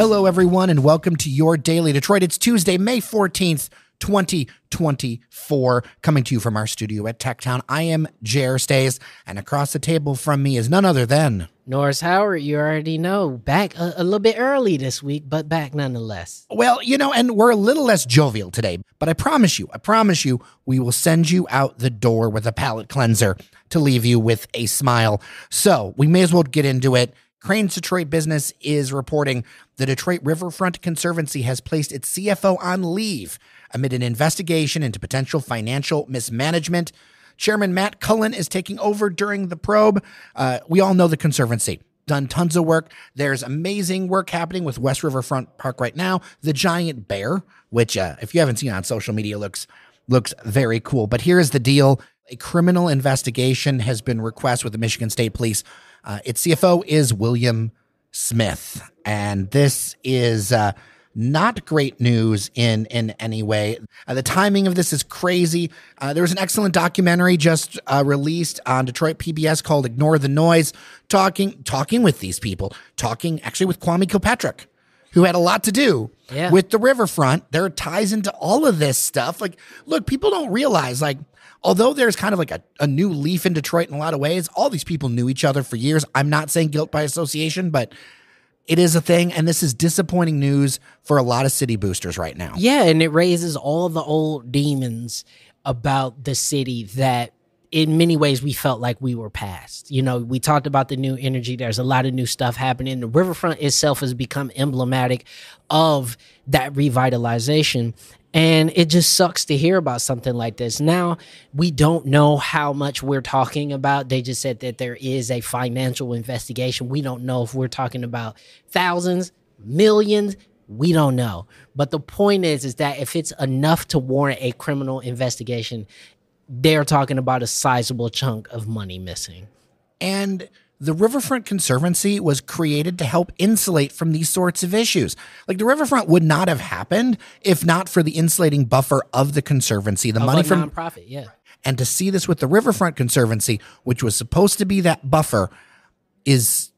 Hello, everyone, and welcome to your Daily Detroit. It's Tuesday, May 14th, 2024, coming to you from our studio at TechTown. I am Jer Stays, and across the table from me is none other than. Norris Howard, you already know, back a, a, little bit early this week, but back nonetheless. Well, you know, and we're a little less jovial today, but I promise you, I promise you, we will send you out the door with a palate cleanser to leave you with a smile. So we may as well get into it. Crane's Detroit Business is reporting the Detroit Riverfront Conservancy has placed its CFO on leave amid an investigation into potential financial mismanagement. Chairman Matt Cullen is taking over during the probe. Uh, we all know the Conservancy. Done tons of work. There's amazing work happening with West Riverfront Park right now. The Giant Bear, which uh, if you haven't seen on social media, looks looks very cool. But here is the deal: a criminal investigation has been requested with the Michigan State Police uh, its CFO is William Smith. And this is uh, not great news in, in any way. Uh, the timing of this is crazy. Uh, there was an excellent documentary just uh, released on Detroit PBS called Ignore the Noise, talking, talking with these people, talking actually with Kwame Kilpatrick who had a lot to do yeah. with the riverfront. There are ties into all of this stuff. Like, look, people don't realize, like, although there's kind of like a, a new leaf in Detroit in a lot of ways, all these people knew each other for years. I'm not saying guilt by association, but it is a thing. And this is disappointing news for a lot of city boosters right now. Yeah. And it raises all the old demons about the city that in many ways we felt like we were past. You know, we talked about the new energy. There's a lot of new stuff happening. The riverfront itself has become emblematic of that revitalization. And it just sucks to hear about something like this. Now, we don't know how much we're talking about. They just said that there is a financial investigation. We don't know if we're talking about thousands, millions, we don't know. But the point is, is that if it's enough to warrant a criminal investigation, they're talking about a sizable chunk of money missing. And the Riverfront Conservancy was created to help insulate from these sorts of issues. Like the Riverfront would not have happened if not for the insulating buffer of the Conservancy, the of money from nonprofit, yeah. And to see this with the Riverfront Conservancy, which was supposed to be that buffer, is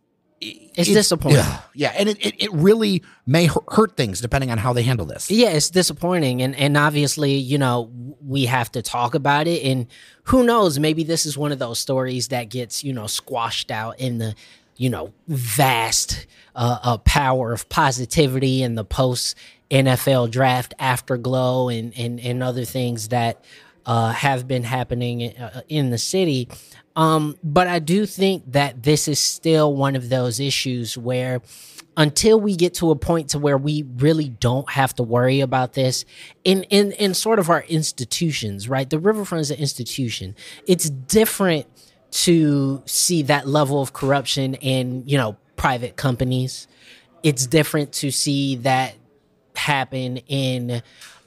it's, disappointing. Yeah, yeah. and it, it, it, really may hurt things depending on how they handle this. Yeah, it's disappointing, and and obviously, you know, we have to talk about it. And who knows? Maybe this is one of those stories that gets you know squashed out in the you know vast uh, uh, power of positivity and the post NFL draft afterglow and and and other things that uh, have been happening uh, in, the city. Um, but I do think that this is still one of those issues where until we get to a point to where we really don't have to worry about this in in in sort of our institutions, right? The riverfront is an institution. It's different to see that level of corruption in, you know, private companies. It's different to see that happen in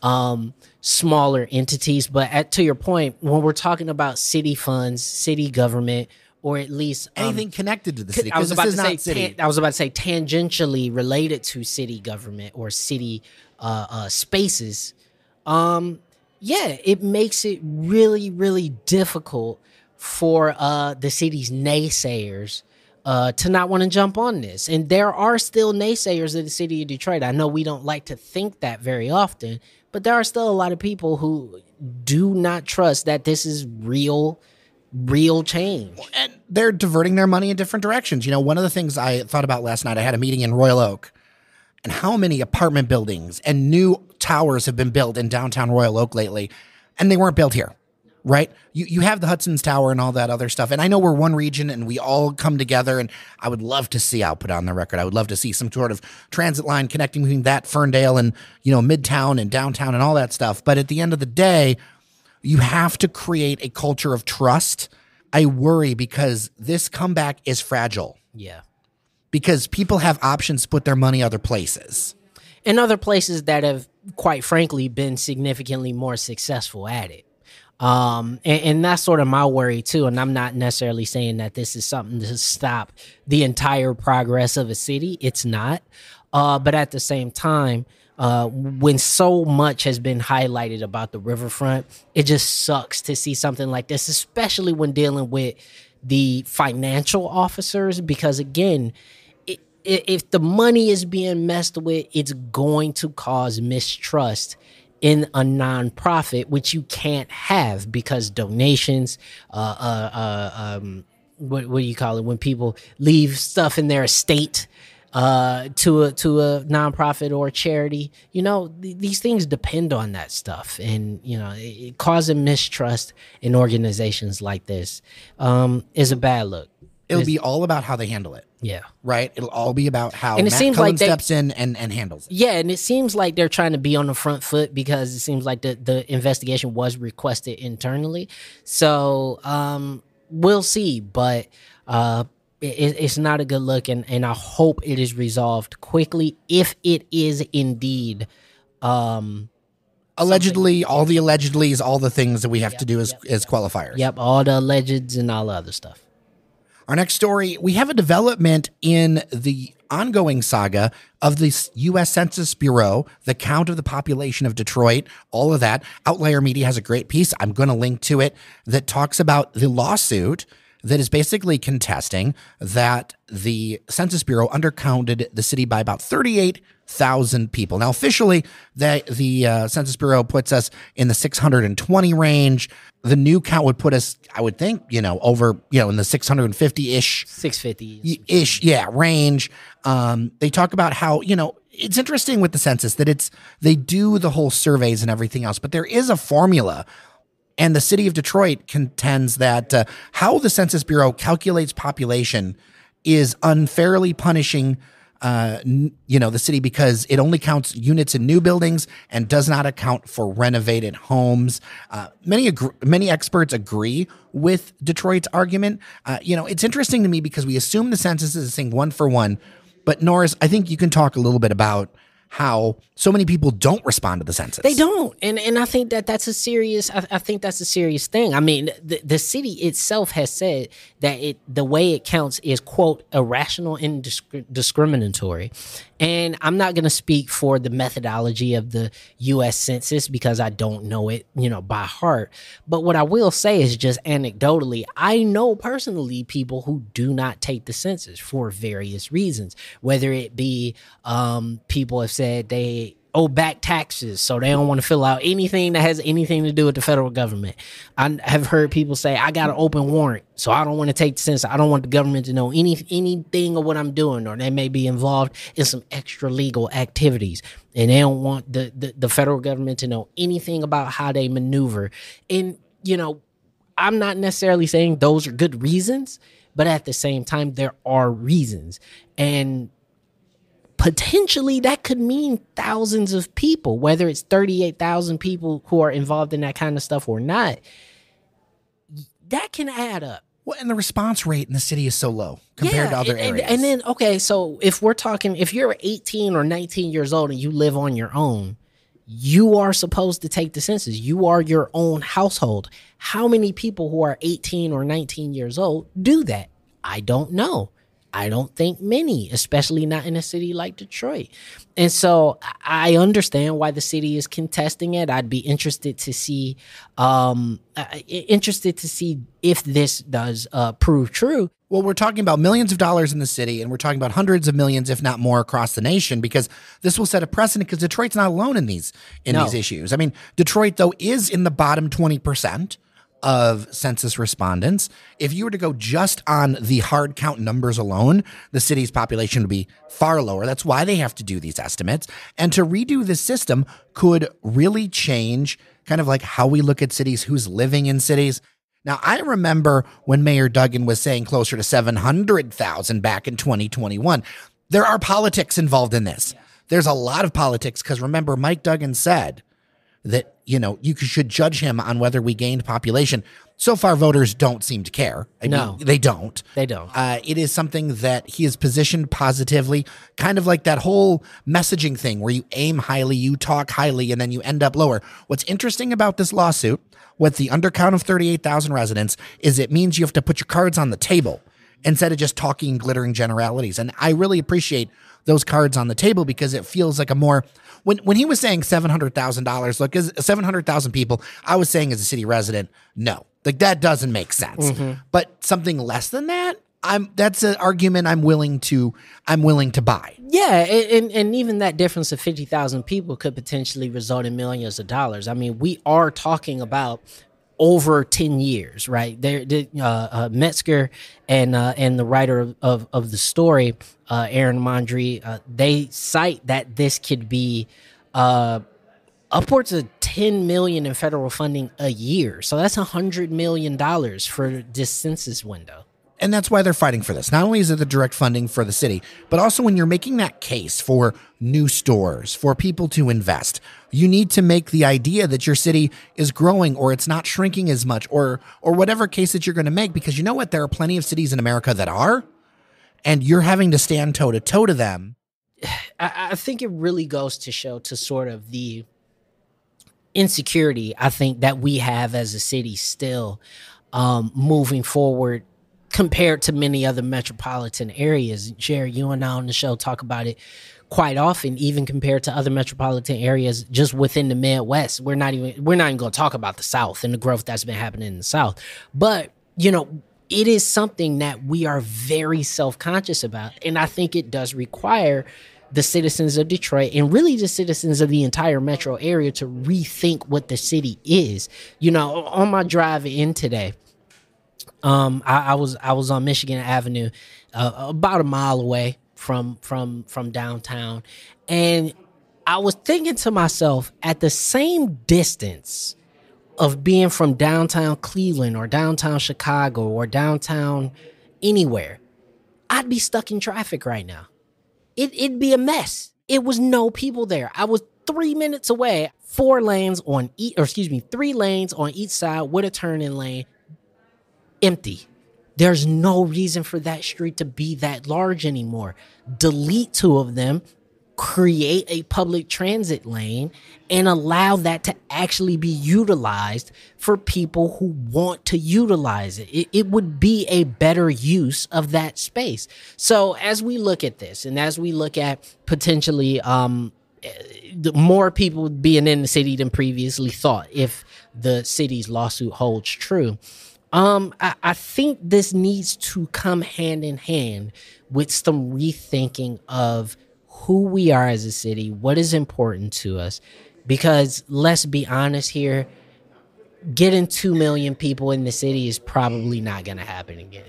um, smaller entities. But at, to your point, when we're talking about city funds, city government, or at least um, anything connected to the city. I was about to say I was about to say tangentially related to city government or city uh, uh, spaces. Um, yeah, it makes it really, really difficult for uh, the city's naysayers uh, to not want to jump on this. And there are still naysayers in the city of Detroit. I know we don't like to think that very often, but there are still a lot of people who do not trust that this is real real change. And they're diverting their money in different directions. You know, one of the things I thought about last night, I had a meeting in Royal Oak, and how many apartment buildings and new towers have been built in downtown Royal Oak lately, and they weren't built here right? You you have the Hudson's Tower and all that other stuff. And I know we're one region and we all come together and I would love to see I'll put on the record. I would love to see some sort of transit line connecting between that Ferndale and, you know, Midtown and downtown and all that stuff. But at the end of the day, you have to create a culture of trust. I worry because this comeback is fragile. Yeah. Because people have options to put their money other places. And other places that have quite frankly been significantly more successful at it. Um, and, and, that's sort of my worry too. And I'm not necessarily saying that this is something to stop the entire progress of a city. It's not. Uh, but at the same time, uh, when so much has been highlighted about the riverfront, it just sucks to see something like this, especially when dealing with the financial officers, because again, it, if the money is being messed with, it's going to cause mistrust in a nonprofit, which you can't have because donations, uh, uh, uh, um, what, what do you call it? When people leave stuff in their estate, uh, to a to a nonprofit or a charity. You know, th- these things depend on that stuff, and you know, it, it causing mistrust in organizations like this um, is a bad look. It'll be all about how they handle it. Yeah. Right? It'll all be about how and it Matt seems like they, steps in and, and handles it. Yeah, and it seems like they're trying to be on the front foot because it seems like the, the investigation was requested internally. So um, we'll see, but uh, it, it's not a good look, and, and I hope it is resolved quickly if it is indeed. Um, allegedly something. all the allegedlys all the things that we have yep, to do as yep, as yep. qualifiers yep all the allegeds and all the other stuff our next story we have a development in the ongoing saga of the U.S. Census Bureau, the count of the population of Detroit, all of that. Outlier Media has a great piece. I'm going to link to it that talks about the lawsuit that is basically contesting that the Census Bureau undercounted the city by about 38 thousand people. Now, officially, the the uh, Census Bureau puts us in the six hundred and twenty range. The new count would put us, I would think, you know, over you know in the six hundred and fifty ish, six fifty ish, yeah, range. Um, they talk about how you know it's interesting with the census that it's they do the whole surveys and everything else, but there is a formula. And the city of Detroit contends that uh, how the Census Bureau calculates population is unfairly punishing uh, you know, the city because it only counts units in new buildings and does not account for renovated homes. Uh, many many experts agree with Detroit's argument. Uh, you know, it's interesting to me because we assume the census is a thing one for one, but Norris, I think you can talk a little bit about how so many people don't respond to the census. They don't, and and I think that that's a serious. I, I think that's a serious thing. I mean, the, the, city itself has said that it the way it counts is quote irrational and disc- discriminatory. And I'm not going to speak for the methodology of the U.S. Census because I don't know it, you know, by heart. But what I will say is just anecdotally, I know personally people who do not take the census for various reasons, whether it be um, people have said they owe back taxes, so they don't want to fill out anything that has anything to do with the federal government. I have heard people say, I got an open warrant, so I don't want to take the census. I don't want the government to know any anything of what I'm doing, or they may be involved in some extra legal activities. And they don't want the, the, the federal government to know anything about how they maneuver. And, you know, I'm not necessarily saying those are good reasons, but at the same time, there are reasons. And potentially that could mean thousands of people, whether it's 38,000 people who are involved in that kind of stuff or not. That can add up. Well, and the response rate in the city is so low compared yeah, to other and, areas. And then, okay, so if we're talking, if you're 18 or 19 years old and you live on your own, you are supposed to take the census. You are your own household. How many people who are 18 or 19 years old do that? I don't know. I don't think many, especially not in a city like Detroit. And so I understand why the city is contesting it. I'd be interested to see, um, uh, interested to see if this does uh, prove true. Well, we're talking about millions of dollars in the city, and we're talking about hundreds of millions, if not more, across the nation, because this will set a precedent. Because Detroit's not alone in these in no. these issues. I mean, Detroit though is in the bottom twenty percent of census respondents. If you were to go just on the hard count numbers alone, the city's population would be far lower. That's why they have to do these estimates. And to redo the system could really change kind of like how we look at cities, who's living in cities. Now, I remember when Mayor Duggan was saying closer to 700,000 back in 2021. There are politics involved in this. There's a lot of politics because remember, Mike Duggan said that you know, you should judge him on whether we gained population. So far, voters don't seem to care. I no, mean, they don't. They don't. Uh, it is something that he is positioned positively, kind of like that whole messaging thing where you aim highly, you talk highly, and then you end up lower. What's interesting about this lawsuit with the undercount of 38,000 residents is it means you have to put your cards on the table instead of just talking glittering generalities. And I really appreciate those cards on the table because it feels like a more when when he was saying seven hundred thousand dollars, look, is seven hundred thousand people. I was saying as a city resident, no, like that doesn't make sense. Mm-hmm. But something less than that, I'm that's an argument I'm willing to I'm willing to buy. Yeah, and and even that difference of fifty thousand people could potentially result in millions of dollars. I mean, we are talking about over 10 years, right? There, uh, uh, Metzger and uh, and the writer of, of, of the story, uh, Aaron Mondry, uh, they cite that this could be uh, upwards of 10 million in federal funding a year. So that's 100 million dollars for this census window. And that's why they're fighting for this. Not only is it the direct funding for the city, but also when you're making that case for new stores, for people to invest, you need to make the idea that your city is growing or it's not shrinking as much or or whatever case that you're going to make because you know what there are plenty of cities in America that are and you're having to stand toe to toe to them. I, I think it really goes to show to sort of the insecurity I think that we have as a city still um, moving forward compared to many other metropolitan areas. Jerry, you and I on the show talk about it quite often, even compared to other metropolitan areas just within the Midwest. We're not even we're not even gonna talk about the South and the growth that's been happening in the South. But, you know, it is something that we are very self-conscious about. And I think it does require the citizens of Detroit and really the citizens of the entire metro area to rethink what the city is. You know, on my drive in today, um, I, I, was I was on Michigan Avenue, uh, about a mile away from from from downtown, and I was thinking to myself, at the same distance of being from downtown Cleveland or downtown Chicago or downtown anywhere, I'd be stuck in traffic right now. It, it'd be a mess. It was no people there. I was three minutes away, four lanes on each, or excuse me, three lanes on each side with a turn lane empty. There's no reason for that street to be that large anymore. Delete two of them, create a public transit lane, and allow that to actually be utilized for people who want to utilize it. It, it would be a better use of that space. So, as we look at this and as we look at potentially um, more people being in the city than previously thought, if the city's lawsuit holds true um, I, I think this needs to come hand in hand with some rethinking of who we are as a city, what is important to us. Because let's be honest here, getting 2 million people in the city is probably not going to happen again.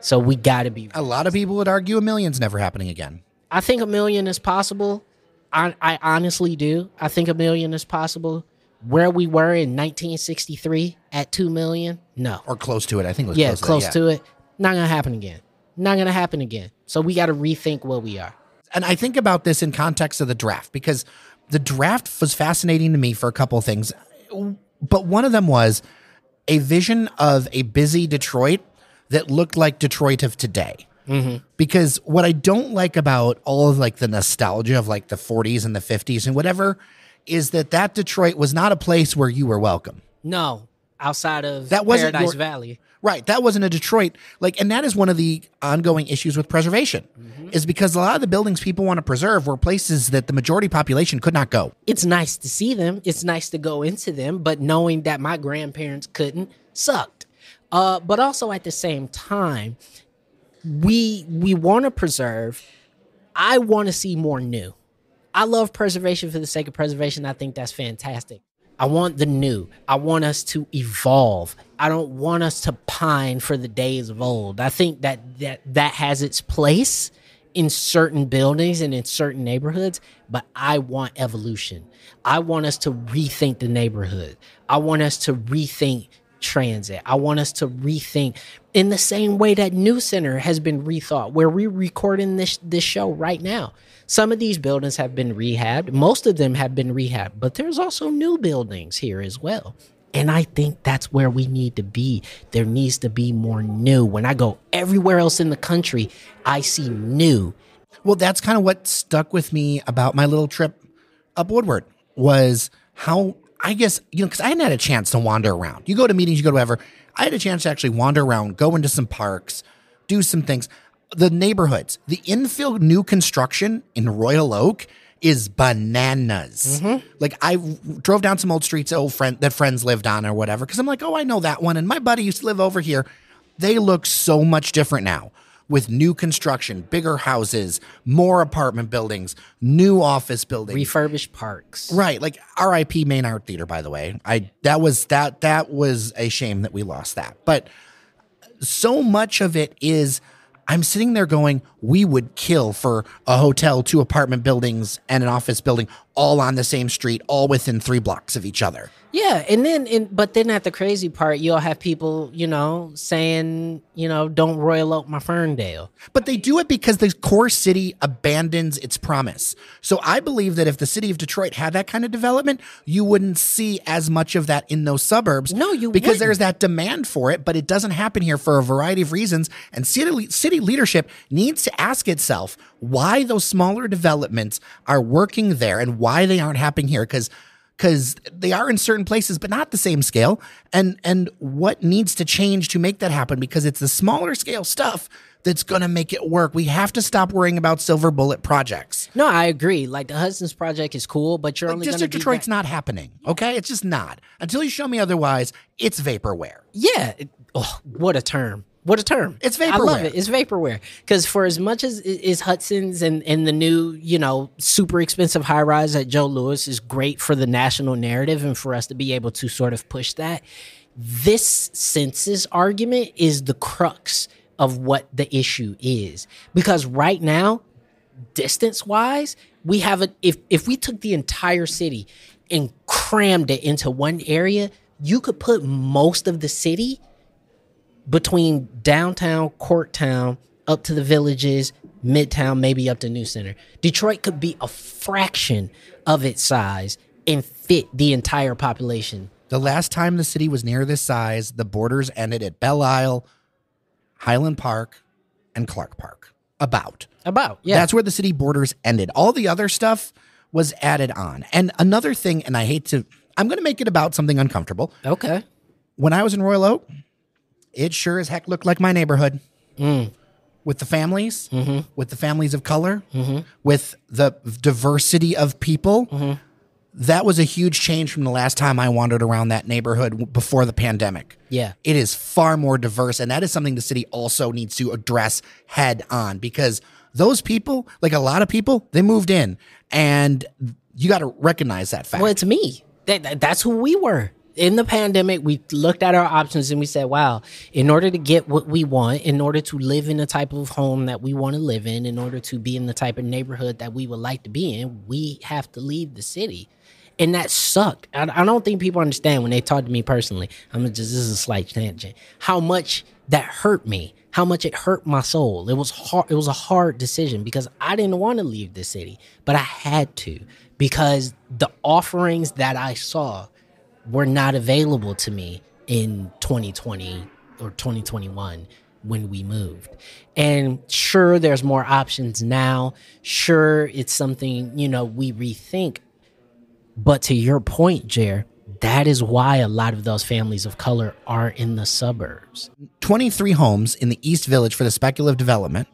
So we got to be. A lot of people would argue a million's never happening again. I think a million is possible. I, I honestly do. I think a million is possible where we were in 1963 at 2 million? No. Or close to it. I think it was yeah, close, close to, that, yeah. to it. Not going to happen again. Not going to happen again. So we got to rethink what we are. And I think about this in context of the draft because the draft was fascinating to me for a couple things. But one of them was a vision of a busy Detroit that looked like Detroit of today. Mm-hmm. Because what I don't like about all of like the nostalgia of like the 40s and the 50s and whatever – is that that Detroit was not a place where you were welcome. No, outside of that wasn't Paradise your, Valley. Right, that wasn't a Detroit like, and that is one of the ongoing issues with preservation, mm-hmm. is because a lot of the buildings people want to preserve were places that the majority population could not go. It's nice to see them. It's nice to go into them, but knowing that my grandparents couldn't sucked. Uh, but also at the same time, we we want to preserve. I want to see more new. I love preservation for the sake of preservation. I think that's fantastic. I want the new. I want us to evolve. I don't want us to pine for the days of old. I think that that, that has its place in certain buildings and in certain neighborhoods, but I want evolution. I want us to rethink the neighborhood. I want us to rethink transit. I want us to rethink in the same way that New Center has been rethought, where we're recording this this show right now. Some of these buildings have been rehabbed. Most of them have been rehabbed, but there's also new buildings here as well. And I think that's where we need to be. There needs to be more new. When I go everywhere else in the country, I see new. Well, that's kind of what stuck with me about my little trip up Woodward was how I guess, you know, because I hadn't had a chance to wander around. You go to meetings, you go to whatever. I had a chance to actually wander around, go into some parks, do some things. The neighborhoods, the infill new construction in Royal Oak is bananas. Mm-hmm. Like I drove down some old streets, old friend that friends lived on or whatever, because I'm like, oh, I know that one, and my buddy used to live over here. They look so much different now with new construction, bigger houses, more apartment buildings, new office buildings, refurbished parks. Right, like R.I.P. Main Art Theater. By the way, I that was that that was a shame that we lost that, but so much of it is. I'm sitting there going, we would kill for a hotel, two apartment buildings, and an office building all on the same street, all within three blocks of each other. Yeah, and then but then at the crazy part, you'll have people, you know, saying, you know, don't royal oak my Ferndale. But they do it because the core city abandons its promise. So I believe that if the city of Detroit had that kind of development, you wouldn't see as much of that in those suburbs. No, you because wouldn't. there's that demand for it, but it doesn't happen here for a variety of reasons. And city city leadership needs to ask itself, why those smaller developments are working there and why they aren't happening here because because they are in certain places but not the same scale and and what needs to change to make that happen because it's the smaller scale stuff that's going to make it work. We have to stop worrying about silver bullet projects. No, I agree. Like the Hudson's project is cool, but you're like, only District Detroit's that- not happening. Okay, it's just not until you show me otherwise. It's vaporware. Yeah. It, oh, what a term. What a term! It's vaporware. I love it. It's vaporware because for as much as is Hudson's and and the new you know super expensive high rise at Joe Lewis is great for the national narrative and for us to be able to sort of push that. This census argument is the crux of what the issue is because right now, distance wise, we have a if if we took the entire city and crammed it into one area, you could put most of the city between downtown, Court Town, up to the villages, Midtown, maybe up to New Center. Detroit could be a fraction of its size and fit the entire population. The last time the city was near this size, the borders ended at Belle Isle, Highland Park, and Clark Park. About. About, yeah. That's where the city borders ended. All the other stuff was added on. And another thing, and I hate to, I'm going to make it about something uncomfortable. Okay. When I was in Royal Oak, it sure as heck looked like my neighborhood mm. with the families, mm-hmm. with the families of color, mm-hmm. with the diversity of people. Mm-hmm. That was a huge change from the last time I wandered around that neighborhood before the pandemic. Yeah. It is far more diverse. And that is something the city also needs to address head on because those people, like a lot of people, they moved in and you got to recognize that fact. Well, it's me. That, that, that's who we were in the pandemic, we looked at our options and we said, wow, in order to get what we want, in order to live in the type of home that we want to live in, in order to be in the type of neighborhood that we would like to be in, we have to leave the city. And that sucked. I, I don't think people understand when they talk to me personally. I'm just, this is a slight tangent, how much that hurt me, how much it hurt my soul. It was hard. It was a hard decision because I didn't want to leave the city, but I had to because the offerings that I saw were not available to me in 2020 or 2021 when we moved. And sure, there's more options now. Sure, it's something, you know, we rethink. But to your point, Jer, that is why a lot of those families of color are in the suburbs. 23 homes in the East Village for the speculative development.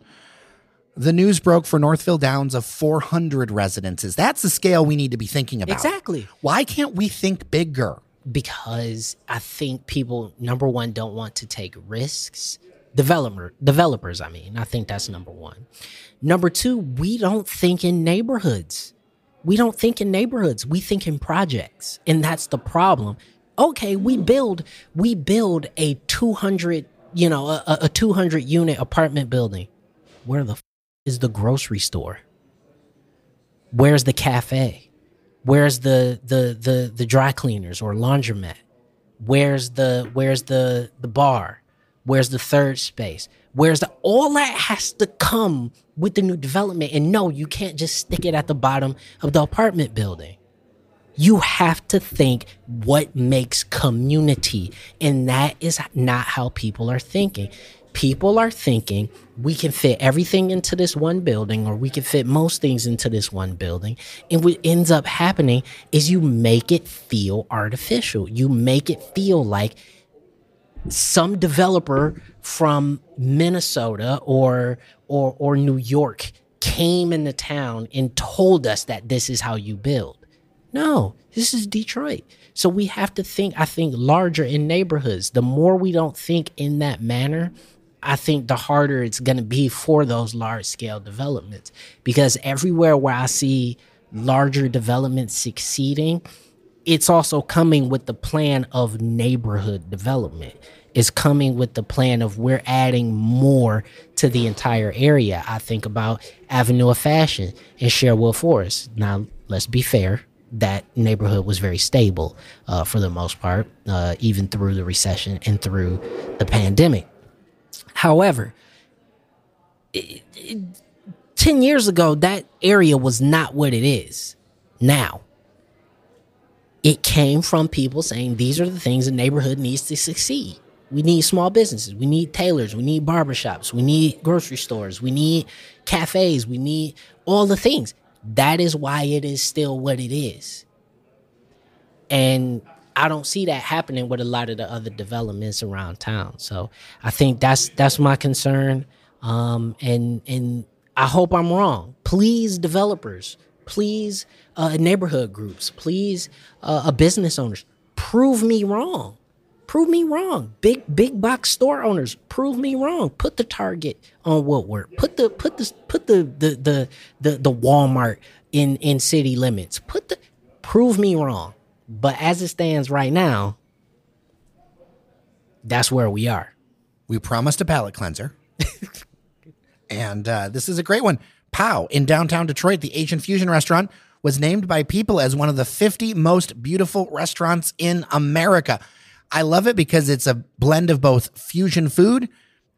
The news broke for Northville Downs of 400 residences. That's the scale we need to be thinking about. Exactly. Why can't we think bigger? because I think people number one don't want to take risks. Developer developers, I mean, I think that's number one. Number two, we don't think in neighborhoods. We don't think in neighborhoods. We think in projects, and that's the problem. Okay, we build we build a two hundred you know a, a two hundred unit apartment building. Where the f- is the grocery store? Where's the cafe? Where's the the the the dry cleaners or laundromat? Where's the where's the the bar? Where's the third space? Where's the all that has to come with the new development? And no, you can't just stick it at the bottom of the apartment building. You have to think what makes community. And that is not how people are thinking people are thinking we can fit everything into this one building or we can fit most things into this one building and what ends up happening is you make it feel artificial you make it feel like some developer from minnesota or or or new york came into town and told us that this is how you build no, this is Detroit. So we have to think, I think, larger in neighborhoods. The more we don't think in that manner, I think the harder it's going to be for those large scale developments because everywhere where I see larger developments succeeding, it's also coming with the plan of neighborhood development. It's coming with the plan of we're adding more to the entire area. I think about Avenue of Fashion and Sherwood Forest. Now, let's be fair, that neighborhood was very stable uh, for the most part, uh, even through the recession and through the pandemic. However, it, it, 10 years ago, that area was not what it is now. It came from people saying these are the things the neighborhood needs to succeed. We need small businesses. We need tailors. We need barbershops. We need grocery stores. We need cafes. We need all the things. That is why it is still what it is. And I don't see that happening with a lot of the other developments around town. So I think that's that's my concern. Um, and and I hope I'm wrong. Please, developers, please, uh, neighborhood groups, please, uh, uh, business owners, prove me wrong. Prove me wrong. Big big box store owners, prove me wrong. Put the Target on Woodward. Put the put the put the the the the, the Walmart in in city limits. Put the prove me wrong. But as it stands right now, that's where we are. We promised a palate cleanser. and uh, this is a great one. Pow in downtown Detroit, the Asian fusion restaurant was named by people as one of the 50 most beautiful restaurants in America. I love it because it's a blend of both fusion food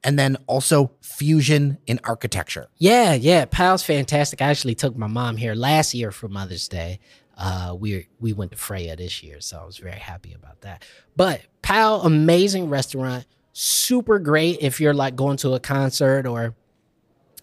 and then also fusion in architecture. Yeah, yeah. Pow's fantastic. I actually took my mom here last year for Mother's Day uh, we we went to Freya this year, so I was very happy about that. But Pal, amazing restaurant, super great if you're like going to a concert or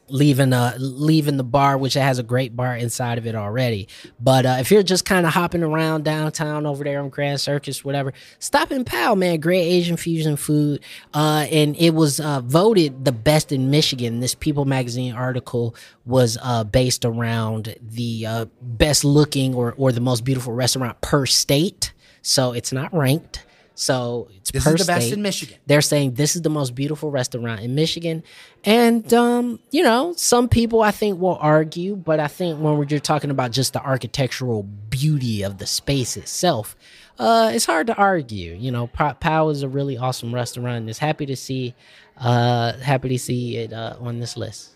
leaving uh leaving the bar which has a great bar inside of it already but uh, if you're just kind of hopping around downtown over there on grand circus whatever stop in pal man great asian fusion food uh and it was uh voted the best in michigan this people magazine article was uh based around the uh best looking or or the most beautiful restaurant per state so it's not ranked so it's this per is the state. best in Michigan. They're saying this is the most beautiful restaurant in Michigan, and um, you know some people I think will argue, but I think when we're talking about just the architectural beauty of the space itself, uh, it's hard to argue. You know, Pow is a really awesome restaurant, and it's happy to see, uh, happy to see it uh, on this list.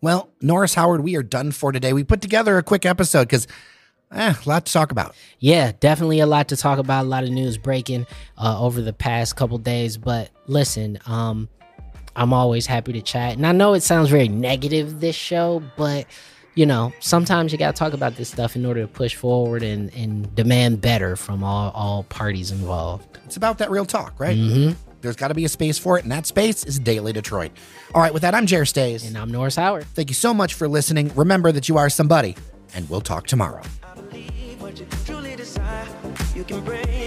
Well, Norris Howard, we are done for today. We put together a quick episode because Eh, a lot to talk about. Yeah, definitely a lot to talk about. A lot of news breaking uh, over the past couple days. But listen, um, I'm always happy to chat. And I know it sounds very negative this show, but you know, sometimes you got to talk about this stuff in order to push forward and, and demand better from all, all parties involved. It's about that real talk, right? Mm-hmm. There's got to be a space for it, and that space is Daily Detroit. All right, with that, I'm Jer Stays. And I'm Norris Howard. Thank you so much for listening. Remember that you are somebody, and we'll talk tomorrow that you truly desire. You can bring